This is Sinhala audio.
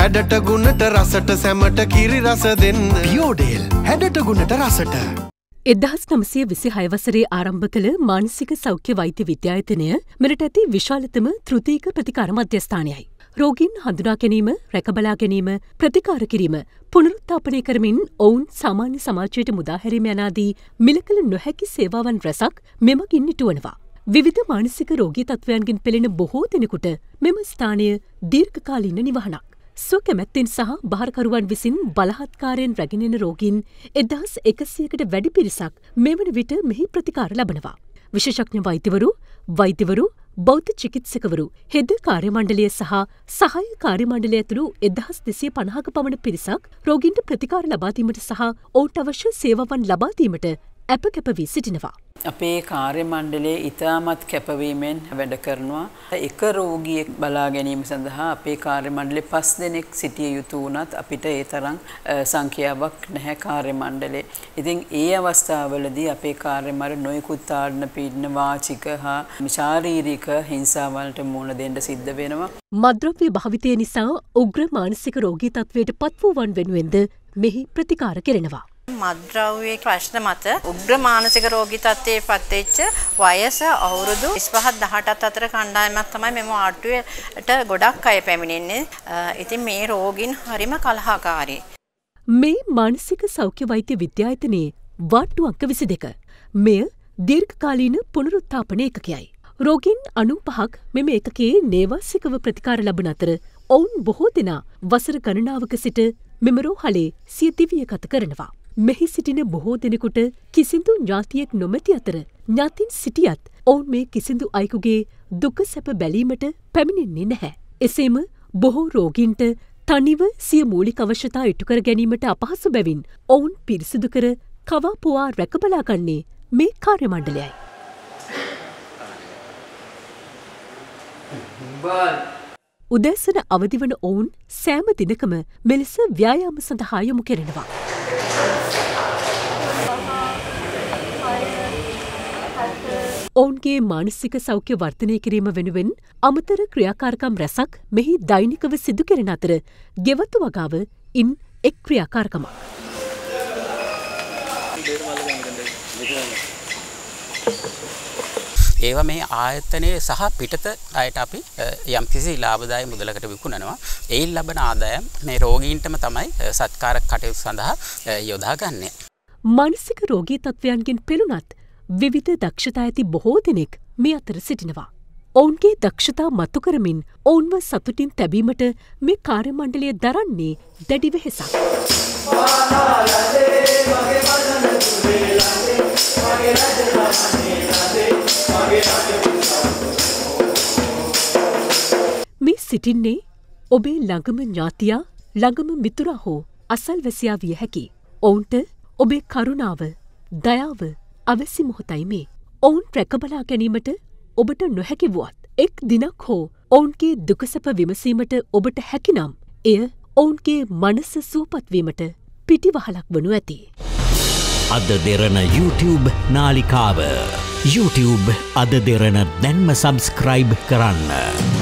හැඩට ගුණට රසට සැමට කිරි රස දෙන්න පියෝඩේල් හැඩට ගුණට රසට එදහස් නමසය විසි හයවසරේ ආරම්භ කළ මානසික සෞඛ්‍ය වෛති විද්‍යායතනය මෙරට ඇති විශාලතම තෘතිීක ප්‍රතිකාරමධ්‍යස්ථානයයි. රෝගීන් හඳුනා ගැනීම රැකබලා ගැනීම ප්‍රතිකාර කිරීම පුනරුත්තාපනය කරමින් ඔවුන් සාමාන්‍ය සමාජයට මුදාහැරීම යනාදී මිලකළ නොහැකි සේවාවන් රැසක් මෙමගින් නිටුවනවා. විවිධ මානසික රෝගී තත්ත්වයන්ගෙන් පෙළෙන බොහෝ දෙනෙකුට මෙම ස්ථානය දීර්ඝකාලීන නිවහනක්. ස්වකැමැත්තෙන් සහ භාරකරුවන් විසින් බලහත්කාරයෙන් රැගෙනෙන රෝගීන් එදහස් එකසියකට වැඩි පිරිසක් මෙවන විට මෙහි ප්‍රතිකාර ලබනවා. විශෂඥ වෛතිවරු වෛතිවරු බෞද්ධ චිකිත්සකවරු හෙද කාර්යමණ්ඩලය සහ සහය කාර්යමණ්ඩලය ඇතුළු එදහස් දෙසේ පණහක පමණ පිරිසක් රෝගින්ට ප්‍රතිකාර ලබාදීමට සහ ඔවුන්ට අවශ්‍ය සේවවන් ලබාදීමට ඇප කැපවී සිටිනවා. අපේ කාර්ය මණ්ඩලේ ඉතාමත් කැපවීමෙන් වැඩ කරනවා. එක රෝගියෙක් බලා ගැනීම සඳහා අපේ කාර්ය මණ්ඩලේ පස් දෙනෙක් සිටිය යුතු වුණත් අපිට ඒ තරම් සංඛ්‍යාවක් නැහැ කාර්ය මණ්ඩලේ. ඉතින් ඒ අවස්ථාවවලදී අපේ කාර්ය මණ්ඩල නොයෙකුත් තාඩන පීඩන වාචික හා ශාරීරික හිංසාවලට මුහුණ දෙන්න සිද්ධ වෙනවා. මද්‍රව්‍ය භාවිතය නිසා උග්‍ර මානසික රෝගී තත්වයට පත් වූවන් වෙනුවෙන්ද මෙහි ප්‍රතිකාර කෙරෙනවා. මත්ද්‍රව්‍යයේ ප්‍රශ්න මත උග්‍ර මානසික රෝගී තත්ත්වයේ පත්වෙච්ච වයස අවුරුදු 25 18 අතර කණ්ඩායමක් තමයි මෙම ආට්ටුවට ගොඩක් අය පැමිණෙන්නේ. ඉතින් මේ රෝගීන් හරිම කලහකාරී. මේ මානසික සෞඛ්‍ය වෛද්‍ය විද්‍යායතනයේ වාට්ටු අංක 22. මෙය දීර්ඝකාලීන පුනරුත්ථාපන ඒකකයයි. රෝගීන් 95ක් මෙම ඒකකයේ නේවාසිකව ප්‍රතිකාර ලබන අතර ඔවුන් බොහෝ දෙනා වසර ගණනාවක සිට මෙම රෝහලේ සිය දිවිය ගත කරනවා. මෙහි සිටින බොහෝ දෙනෙකුට කිසිදු ඥාතියෙක් නොමැති අතර ඥාතින් සිටියත් ඔවුන් මේ කිසිදු අයකුගේ දුක සැප බැලීමට පැමිණෙන්නේ නැහැ. එසේම බොහෝ රෝගීන්ට තනිව සිය මූලික අවශ්‍යතා ඉටුකර ගැනීමට අපහසු බැවින් ඔවුන් පිරිසිදු කර කවාපුවා රැකබලාගන්නේ මේ කාර්යමණ්ඩලයයි. උදැසන අවදිවන ඔවුන් සෑම දිනකම මෙලෙස ව්‍යායාම සඳහායමු කෙරෙනවා. ඔවුන්ගේ මානසික සෞඛ්‍ය වර්ධනය කිරීම වෙනුවෙන් අමතර ක්‍රියාකාරකම් රැසක් මෙහි දෛනිකව සිදු කෙරෙන අතර ගෙවතු වගාව ඉන් එක් ක්‍රියාකාරකමක්. Thank you. ඒවා මේ ආයතනයේ සහ පිටත අයට අපි යම් කිසි ලාභදායී මුදලකට විකුණනවා. එයින් ලබන ආදායම් මේ රෝගීන්ටම තමයි සත්කාර කටයුතු සඳහා යොදාගන්නේ. මානසික රෝගී තත්ත්වයන්ගෙන් පෙළුණත් විවිධ දක්ෂතා ඇති බොහෝ දෙනෙක් මේ අතර සිටිනවා. ඔවුන්ගේ දක්ෂතා මතු කරමින් ඔවුන්ව සතුටින් තැබීමට මේ කාර්යමණ්ඩලය දරන්නේ දැඩි වෙහෙසක්. මගේ සිටින්නේ ඔබේ ළඟම ඥාතියා ළඟම මිතුරා හෝ අසල්වැසියා විය හැකි. ඔවුන්ට ඔබේ කරුණාව දයාව අවැසි මොහොතයි මේ. ඔවුන් රැකබලා ගැනීමට ඔබට නොහැකිවුවත්. එක් දිනක් හෝ ඔවුන්ගේ දුකසැප විමසීමට ඔබට හැකිනම් එය ඔවුන්ගේ මනස සූපත්වීමට පිටිවහලක් වනු ඇති. අද දෙරන YouTube නාලිකාව. YouTube අද දෙරන දැන්ම සබස්ක්‍රයිබ් කරන්න.